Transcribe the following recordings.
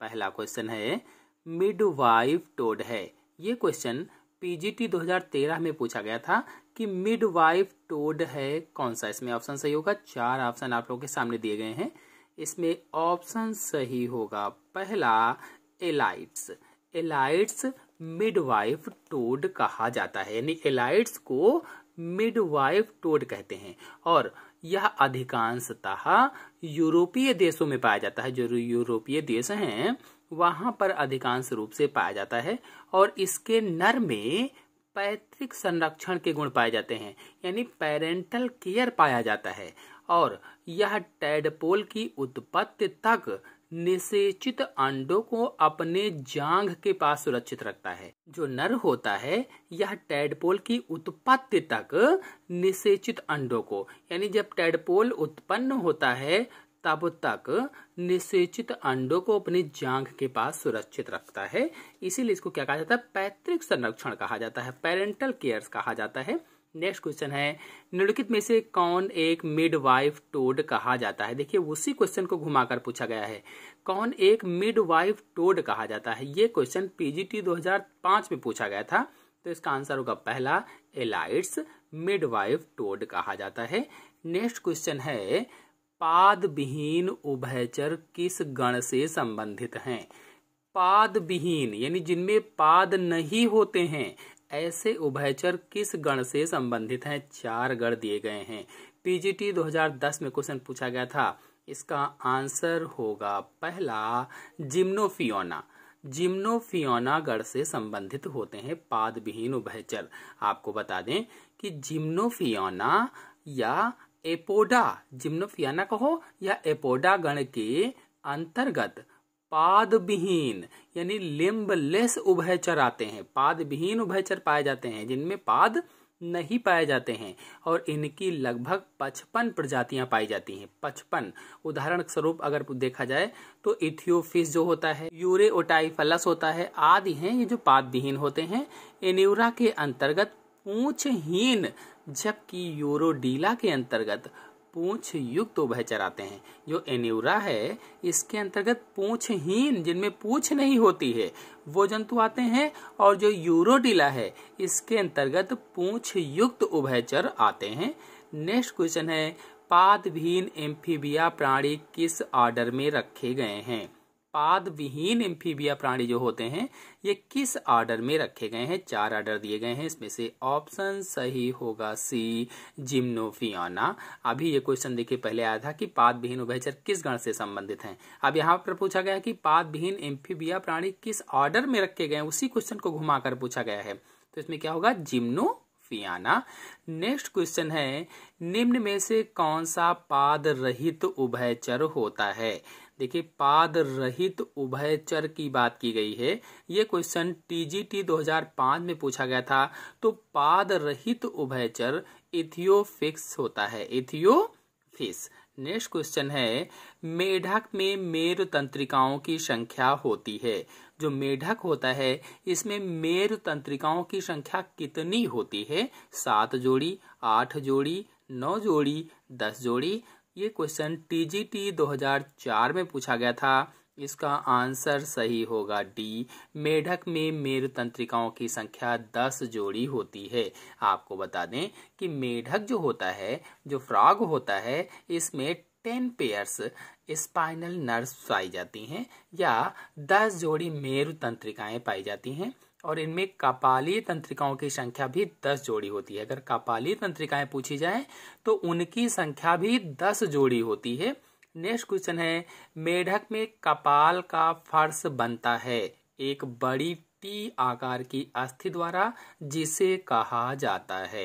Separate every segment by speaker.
Speaker 1: पहला क्वेश्चन है midwife toad है ये क्वेश्चन पीजीटी 2013 में पूछा गया था कि मिडवाइफ टोड है कौन सा इसमें ऑप्शन सही होगा चार ऑप्शन आप लोगों के सामने दिए गए हैं इसमें ऑप्शन सही होगा पहला एलाइट्स एलाइट्स मिडवाइफ टोड कहा जाता है यानी एलाइट्स को मिडवाइफ टोड कहते हैं और यह अधिकांशतः यूरोपीय देशों में पाया जाता है जो यूरोपीय देश हैं वहां पर अधिकांश रूप से पाया जाता है और इसके नर में पैतृक संरक्षण के गुण पाए जाते हैं यानी पेरेंटल केयर पाया जाता है और यह टैडपोल की उत्पत्ति तक निषेचित अंडों को अपने जांघ के पास सुरक्षित रखता है जो नर होता है यह टेडपोल की उत्पत्ति तक निषेचित अंडों को यानी जब टेडपोल उत्पन्न होता है तब तक निषेचित अंडों को अपने जांघ के पास सुरक्षित रखता है इसीलिए इसको क्या कहा जाता है पैतृक संरक्षण कहा जाता है पेरेंटल केयर्स कहा जाता है नेक्स्ट क्वेश्चन है निम्नलिखित में से कौन एक मिडवाइफ टोड कहा जाता है देखिए उसी क्वेश्चन को घुमाकर पूछा गया है कौन एक मिडवाइफ टोड कहा जाता है ये क्वेश्चन पीजीटी 2005 में पूछा गया था तो इसका आंसर होगा पहला एलाइट्स मिडवाइफ टोड कहा जाता है नेक्स्ट क्वेश्चन है पाद विहीन उभयचर किस गण से संबंधित हैं पाद विहीन यानी जिनमें पाद नहीं होते हैं ऐसे उभयचर किस गण से संबंधित हैं चार गण दिए गए हैं पीजीटी 2010 में क्वेश्चन पूछा गया था इसका आंसर होगा पहला जिम्नोफियोना जिम्नोफियोना गण से संबंधित होते हैं पाद विहीन उभयचर आपको बता दें कि जिम्नोफियोना या एपोडा जिम्नोफियाना कहो या एपोडा गण के अंतर्गत पाद विहीन यानी लेस उभयचर आते हैं पाद विहीन उभयचर पाए जाते हैं जिनमें पाद नहीं पाए जाते हैं और इनकी लगभग पचपन प्रजातियां पाई जाती हैं पचपन उदाहरण स्वरूप अगर देखा जाए तो इथियोफिस जो होता है यूरे ओटाइफलस होता है आदि हैं ये जो पाद विहीन होते हैं एन्यूरा के अंतर्गत पूछहीन जबकि यूरोडीला के अंतर्गत पूछ युक्त उभय चराते हैं जो एन्यूरा है इसके अंतर्गत पूछहीन जिनमें पूछ नहीं होती है वो जंतु आते हैं और जो यूरोडिला है इसके अंतर्गत पूछ युक्त उभयचर आते हैं नेक्स्ट क्वेश्चन है पादभीन एम्फीबिया प्राणी किस ऑर्डर में रखे गए हैं पाद विहीन एम्फीबिया प्राणी जो होते हैं ये किस आर्डर में रखे गए हैं चार आर्डर दिए गए हैं इसमें से ऑप्शन सही होगा सी जिम्नोफियाना अभी ये क्वेश्चन देखिए पहले आया था कि पाद विहीन उभयचर किस गण से संबंधित हैं अब यहाँ पर पूछा गया कि पाद विहीन एम्फीबिया प्राणी किस ऑर्डर में रखे गए हैं उसी क्वेश्चन को घुमाकर पूछा गया है तो इसमें क्या होगा जिम्नो फियाना नेक्स्ट क्वेश्चन है निम्न में से कौन सा पाद रहित उभयचर होता है देखिए पाद रहित उभयचर की बात की गई है ये क्वेश्चन टीजीटी 2005 में पूछा गया था तो पाद रहित उभयचर इथियोफिक्स होता है इथियोफिक्स नेक्स्ट क्वेश्चन है मेढक में मेरु तंत्रिकाओं की संख्या होती है जो मेढक होता है इसमें मेरु तंत्रिकाओं की संख्या कितनी होती है सात जोड़ी आठ जोड़ी नौ जोड़ी दस जोड़ी ये क्वेश्चन टीजीटी 2004 में पूछा गया था इसका आंसर सही होगा डी मेढक में मेरु तंत्रिकाओं की संख्या दस जोड़ी होती है आपको बता दें कि मेढक जो होता है जो फ्रॉग होता है इसमें टेन पेयर्स स्पाइनल नर्व्स पाई जाती हैं या दस जोड़ी मेरु तंत्रिकाएं पाई जाती हैं और इनमें कपालीय तंत्रिकाओं की संख्या भी दस जोड़ी होती है अगर कपालीय तंत्रिकाएं पूछी जाए तो उनकी संख्या भी दस जोड़ी होती है नेक्स्ट क्वेश्चन है मेढक में कपाल का फर्श बनता है एक बड़ी टी आकार की अस्थि द्वारा जिसे कहा जाता है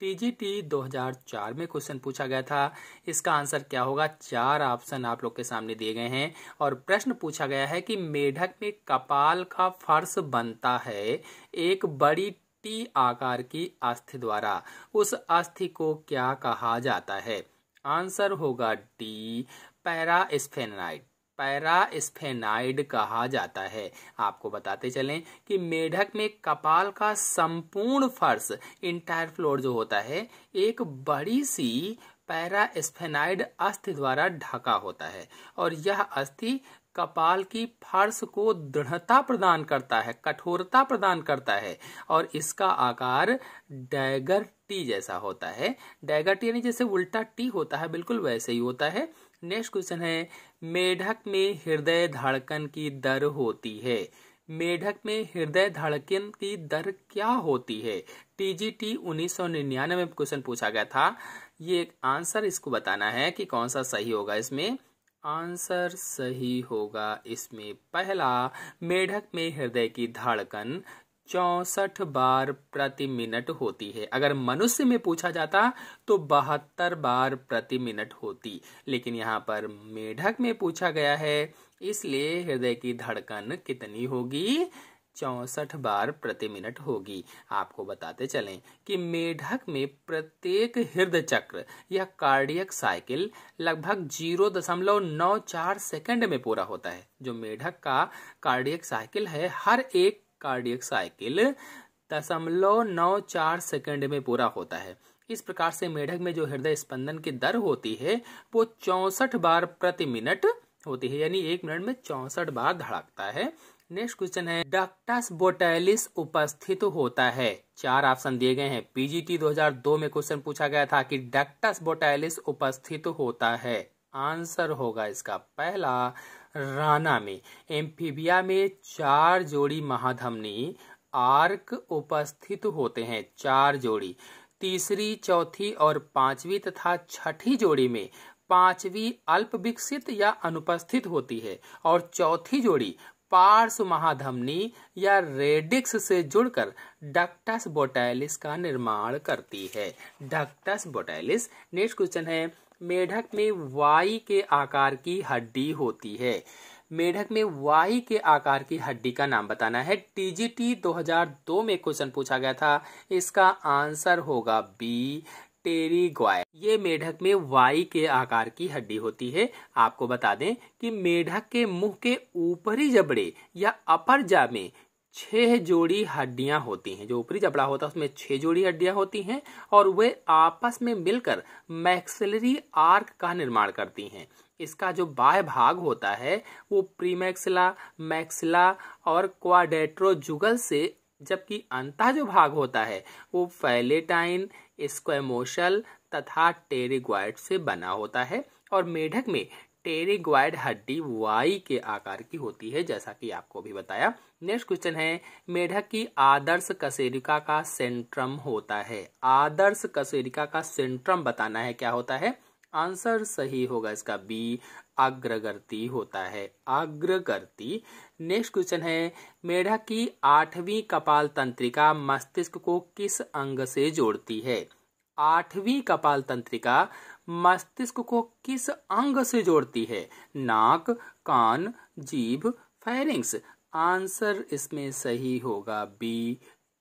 Speaker 1: टीजीटी 2004 में क्वेश्चन पूछा गया था इसका आंसर क्या होगा चार ऑप्शन आप लोग के सामने दिए गए हैं और प्रश्न पूछा गया है कि मेढक में कपाल का फर्श बनता है एक बड़ी टी आकार की अस्थि द्वारा उस अस्थि को क्या कहा जाता है आंसर होगा डी पैरास्फेनाइड पैरास्फेनाइड कहा जाता है आपको बताते चलें कि मेढक में कपाल का संपूर्ण फर्श इंटायर फ्लोर जो होता है एक बड़ी सी पैरास्फेनाइड अस्थि द्वारा ढका होता है और यह अस्थि कपाल की फर्श को दृढ़ता प्रदान करता है कठोरता प्रदान करता है और इसका आकार डैगर टी जैसा होता है डायगा टी यानी जैसे उल्टा टी होता है बिल्कुल वैसे ही होता है नेक्स्ट क्वेश्चन है मेढक में हृदय धड़कन की दर होती है मेढक में हृदय धड़कन की दर क्या होती है टीजीटी उन्नीस सौ निन्यानवे में क्वेश्चन पूछा गया था ये एक आंसर इसको बताना है कि कौन सा सही होगा इसमें आंसर सही होगा इसमें पहला मेढक में हृदय की धड़कन चौसठ बार प्रति मिनट होती है अगर मनुष्य में पूछा जाता तो बहत्तर बार प्रति मिनट होती लेकिन यहाँ पर मेढक में पूछा गया है इसलिए हृदय की धड़कन कितनी होगी चौसठ बार प्रति मिनट होगी आपको बताते चलें कि मेढक में प्रत्येक हृदय चक्र या कार्डियक साइकिल लगभग जीरो दशमलव नौ चार सेकेंड में पूरा होता है जो मेढक का कार्डियक साइकिल है हर एक कार्डियक साइकिल दशमलव नौ चार सेकेंड में पूरा होता है इस प्रकार से मेढक में जो हृदय स्पंदन की दर होती है वो चौसठ बार प्रति मिनट होती है यानी एक मिनट में चौसठ बार धड़कता है नेक्स्ट क्वेश्चन है डक्टस बोटेलिस उपस्थित होता है चार ऑप्शन दिए गए हैं पीजीटी 2002 में क्वेश्चन पूछा गया था कि डक्टस बोटेलिस उपस्थित होता है आंसर होगा इसका पहला राना में एम्फीबिया में चार जोड़ी महाधमनी आर्क उपस्थित होते हैं चार जोड़ी तीसरी चौथी और पांचवी तथा छठी जोड़ी में पांचवी अल्प विकसित या अनुपस्थित होती है और चौथी जोड़ी पार्स महाधमनी या रेडिक्स से जुड़कर डक्टस बोटैलिस का निर्माण करती है डक्टस बोटैलिस नेक्स्ट क्वेश्चन है मेढक में वाई के आकार की हड्डी होती है मेढक में वाई के आकार की हड्डी का नाम बताना है टीजीटी 2002 में क्वेश्चन पूछा गया था इसका आंसर होगा बी टेरी ग्वाय ये मेढक में वाई के आकार की हड्डी होती है आपको बता दें कि मेढक के मुंह के ऊपरी जबड़े या अपर जा में छह जोड़ी हड्डियां होती हैं जो ऊपरी जबड़ा होता है उसमें छह जोड़ी हड्डियां होती हैं और वे आपस में मिलकर मैक्सिलरी आर्क का निर्माण करती हैं इसका जो बाह्य भाग होता है वो प्रीमैक्सिला मैक्सिला और क्वाडेट्रोजुगल से जबकि अंतः जो भाग होता है वो फैलेटाइन स्क्वेमोशल तथा टेरिग्वाइड से बना होता है और मेढक में टेरिग्वाइड हड्डी वाई के आकार की होती है जैसा कि आपको भी बताया नेक्स्ट क्वेश्चन है मेढक की आदर्श कशेरिका का सेंट्रम होता है आदर्श कशेरिका का सेंट्रम बताना है क्या होता है आंसर सही होगा इसका बी अग्रगर्ती होता है अग्रगर्ती नेक्स्ट क्वेश्चन है मेढक की आठवीं कपाल तंत्रिका मस्तिष्क को किस अंग से जोड़ती है आठवीं कपाल तंत्रिका मस्तिष्क को किस अंग से जोड़ती है नाक कान जीभ फेरिंग्स आंसर इसमें सही होगा बी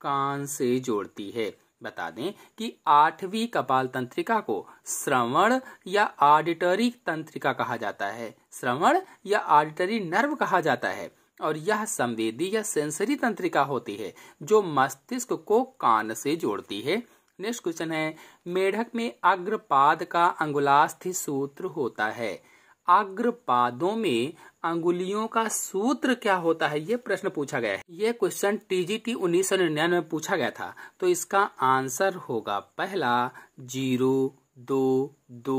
Speaker 1: कान से जोड़ती है बता दें कि आठवीं कपाल तंत्रिका को श्रवण या ऑडिटरी तंत्रिका कहा जाता है श्रवण या ऑडिटरी नर्व कहा जाता है और यह संवेदी या सेंसरी तंत्रिका होती है जो मस्तिष्क को कान से जोड़ती है नेक्स्ट क्वेश्चन है मेढक में अग्रपाद का अंगुलास्थि सूत्र होता है अग्रपादों में अंगुलियों का सूत्र क्या होता है ये प्रश्न पूछा गया है ये क्वेश्चन टीजीटी उन्नीस सौ निन्यानवे में पूछा गया था तो इसका आंसर होगा पहला जीरो दो दो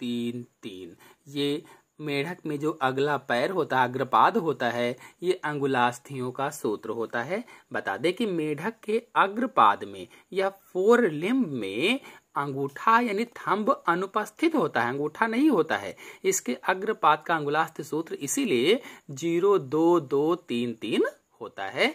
Speaker 1: तीन तीन ये मेढक में जो अगला पैर होता है अग्रपाद होता है ये अंगुलास्थियों का सूत्र होता है बता दें कि मेढक के अग्रपाद में या फोर लिम्ब में अंगूठा यानी थंब अनुपस्थित होता है अंगूठा नहीं होता है इसके अग्रपात का अंगुलास्थ सूत्र इसीलिए जीरो दो दो तीन तीन होता है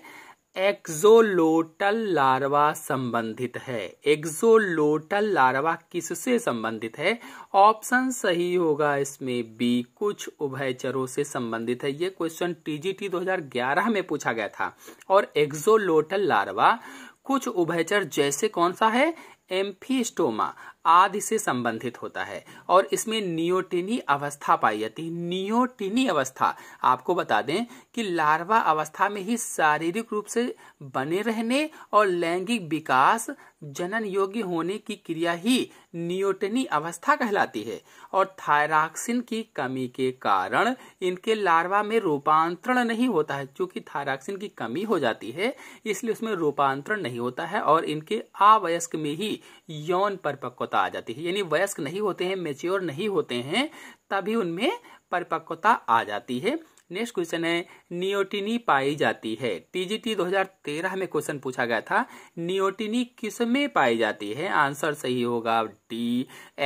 Speaker 1: एक्जोलोटल लार्वा संबंधित है एक्जोलोटल लार्वा किससे संबंधित है ऑप्शन सही होगा इसमें बी कुछ उभयचरों से संबंधित है ये क्वेश्चन टीजीटी 2011 में पूछा गया था और एक्जोलोटल लार्वा कुछ उभयचर जैसे कौन सा है एम्फीस्टोमा आदि से संबंधित होता है और इसमें नियोटिनी अवस्था पाई जाती है नियोटिनी अवस्था आपको बता दें कि लार्वा अवस्था में ही शारीरिक रूप से बने रहने और लैंगिक विकास जनन योग्य होने की क्रिया ही नियोटनी अवस्था कहलाती है और थायराक्सिन की कमी के कारण इनके लार्वा में रूपांतरण नहीं होता है क्योंकि थायराक्सिन की कमी हो जाती है इसलिए उसमें रूपांतरण नहीं होता है और इनके आवयस्क में ही यौन परिपक्व परिपक्वता आ जाती है यानी वयस्क नहीं होते हैं मेच्योर नहीं होते हैं तभी उनमें परिपक्वता आ जाती है नेक्स्ट क्वेश्चन है नियोटिनी पाई जाती है टीजीटी 2013 में क्वेश्चन पूछा गया था नियोटिनी किस में पाई जाती है आंसर सही होगा डी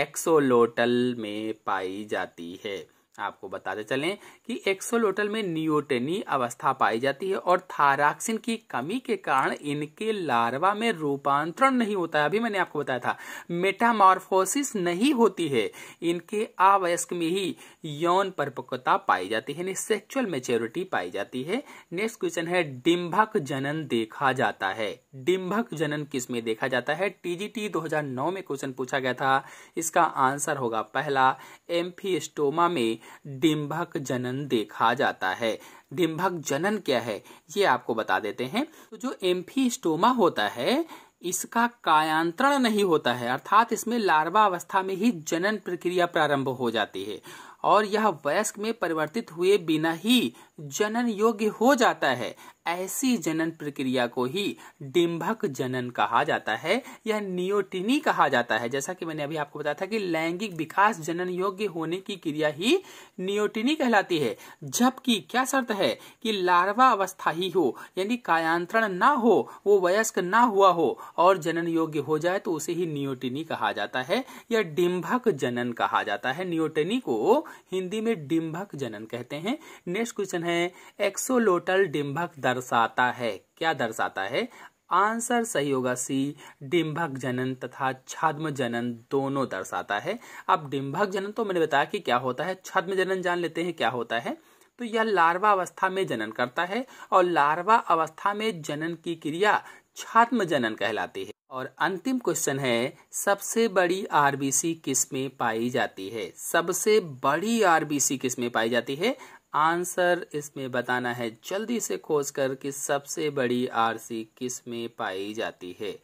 Speaker 1: एक्सोलोटल में पाई जाती है आपको बताते चलें कि एक्सोलोटल में नियोटेनी अवस्था पाई जाती है और थाराक्सिन की कमी के कारण इनके लार्वा में रूपांतरण नहीं होता है अभी मैंने आपको बताया था मेटामॉर्फोसिस नहीं होती है इनके आवयस्क में ही यौन परिपक्वता पाई जाती है यानी सेक्सुअल मेच्योरिटी पाई जाती है नेक्स्ट क्वेश्चन है डिम्भक जनन देखा जाता है डिम्भक जनन किस में देखा जाता है टीजीटी 2009 में क्वेश्चन पूछा गया था इसका आंसर होगा पहला एम्फी में डिम्भक जनन देखा जाता है डिम्भक जनन क्या है ये आपको बता देते हैं तो जो एम्फीस्टोमा होता है इसका कायांतरण नहीं होता है अर्थात इसमें लार्वा अवस्था में ही जनन प्रक्रिया प्रारंभ हो जाती है और यह वयस्क में परिवर्तित हुए बिना ही जनन योग्य हो जाता है ऐसी जनन प्रक्रिया को ही डिम्भक जनन कहा जाता है या नियोटिनी कहा जाता है जैसा कि मैंने अभी आपको बताया था कि लैंगिक विकास जनन योग्य होने की क्रिया ही नियोटिनी कहलाती है जबकि क्या शर्त है कि लार्वा अवस्था ही हो यानी कायांतरण ना हो वो वयस्क ना हुआ हो और जनन योग्य हो जाए तो उसे ही नियोटिनी कहा जाता है या डिंभक जनन कहा जाता है नियोटनी को हिंदी में डिम्भक जनन कहते हैं नेक्स्ट क्वेश्चन है एक्सोलोटल डिम्भक दर्शाता है क्या दर्शाता है आंसर सही होगा सी डिम्भक जनन तथा छद्म जनन दोनों दर्शाता है अब डिम्भक जनन तो मैंने बताया कि क्या होता है छद्म जनन जान लेते हैं क्या होता है तो यह लार्वा अवस्था में जनन करता है और लार्वा अवस्था में जनन की क्रिया छात्म जनन कहलाती है और अंतिम क्वेश्चन है सबसे बड़ी आरबीसी किस में पाई जाती है सबसे बड़ी आरबीसी किस में पाई जाती है आंसर इसमें बताना है जल्दी से खोज कर कि सबसे बड़ी आरसी किस में पाई जाती है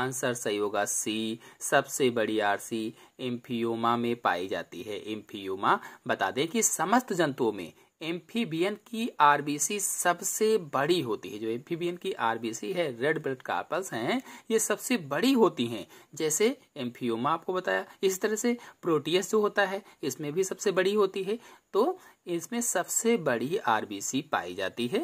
Speaker 1: आंसर सही होगा सी सबसे बड़ी आरसी एम्फियोमा में पाई जाती है एम्फियोमा बता दें कि समस्त जंतुओं में एम्फीबियन की आरबीसी सबसे बड़ी होती है जो एम्फीबियन की आरबीसी है रेड ब्लड कार्पल्स हैं ये सबसे बड़ी होती हैं जैसे एम्फियोमा आपको बताया इस तरह से प्रोटियस जो होता है इसमें भी सबसे बड़ी होती है तो इसमें सबसे बड़ी आरबीसी पाई जाती है